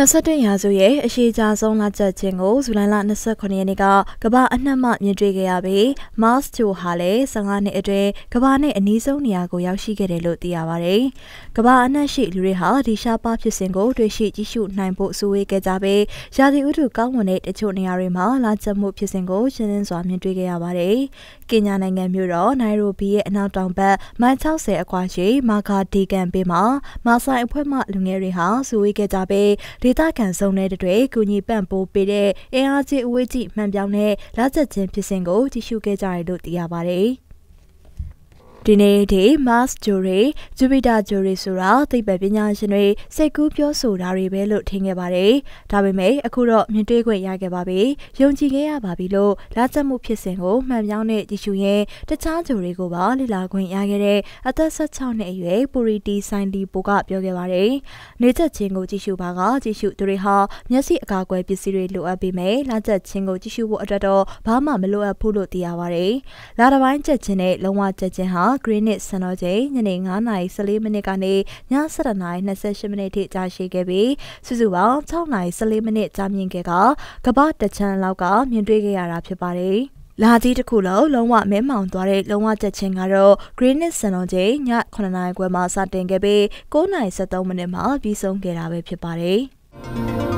21ရာစုရဲ့အရှိကြဆုံးလကျချင်းကိုဇူလိုင်လ29ရက်နေ့ကကမ္ဘာအနှံ့မှမြင်တွေ့ခဲ့ရပြီး Mars ချိုဟာလည်း15နှစ်အတွင်းကမ္ဘာနဲ့အနီးဆုံးနေရာကိုရောက်ရှိခဲ့တယ်လို့သိရပါတယ်။ကမ္ဘာအနှံ့ရှိလူတွေဟာဒီရှားပါဖြစ်စဉ်ကိုတွေ့ရှိကြည့်ရှုနိုင်ဖို့စူးဝေးခဲ့ကြပြီးရာသီဥတုကောင်းမွန်တဲ့တချို့နေရာတွေမှာလကျမှုဖြစ်စဉ်ကိုရှင်းလင်းစွာမြင်တွေ့ခဲ့ရပါတယ်။ကင်ညာနိုင်ငံမြို့တော်နိုင်ရိုဘီရဲ့အနောက်တောင်ဘက်မိုင်60အကွာရှိမာဂါဒီကန်ဘေးမှာမာဆိုင်အဖွဲ့မှလူငယ်တွေဟာစူးဝေးခဲ့ကြပြီးဒေသခံစုံတဲ့တွေကူညီပံ့ပိုးပေးတဲ့အင်အားကြီးအဝေးကြီးမှန်ပြောင်းတဲ့လက်ချက်ချင်းဖြစ်စဉ်ကိုကြည့်ရှုခဲ့ကြရလို့သိရပါတယ်။ဒီနေ့ဒီ Mars Jury Jupiter Jury ဆိုတာသိပ္ပံပညာရှင်တွေစိတ်ကူးပြောဆိုတာတွေပဲလို့ထင်ခဲ့ပါတယ်။ဒါပေမဲ့အခုတော့မြင်တွေ့ခွင့်ရခဲ့ပါပြီ။ယုံကြည်ခဲ့ရပါပြီလို့လာကျက်မှုဖြစ်စဉ်ကိုမှန်ပြောင်းတဲ့ကြည့်ရှုရင်တခြား Jury ကိုပါလေ့လာခွင့်ရခဲ့တဲ့အသက်16နှစ်အရွယ် Purity Sandy ပိုကပြောခဲ့ပါတယ်။နေချက်ချင်းကိုကြည့်ရှုပါကကြည့်ရှုသူတွေဟာမျက်စိအကာအကွယ်ပစ္စည်းတွေလိုအပ်ပေမဲ့လာကျက်ချင်းကိုကြည့်ရှုဖို့အတွက်တော့ဘာမှမလိုအပ်ဘူးလို့သိရပါတယ်။လာတစ်ပိုင်းချက်ချင်းနဲ့လုံးဝချက်ချင်းဟာ Greenwich စံတော်ချိန်ညနေ9:14မိနစ်ကနေည7:28မိနစ်ထိကြာရှိခဲ့ပြီးစုစုပေါင်း6:14မိနစ်ကြာမြင့်ခဲ့ကကမ္ဘာတစ်ချမ်းလောက်က မြင်တွေ့ခဲ့ရတာဖြစ်ပါတယ်။လာကြီးတစ်ခုလုံးလုံးဝမဲမောင်သွားတဲ့လုံးဝကြက်ချင်းကတော့ Greenwich စံတော်ချိန်ည9နာရီခွဲမှာစတင်ခဲ့ပြီး9:73မိနစ်မှာပြီးဆုံးခဲ့တာပဲဖြစ်ပါတယ်။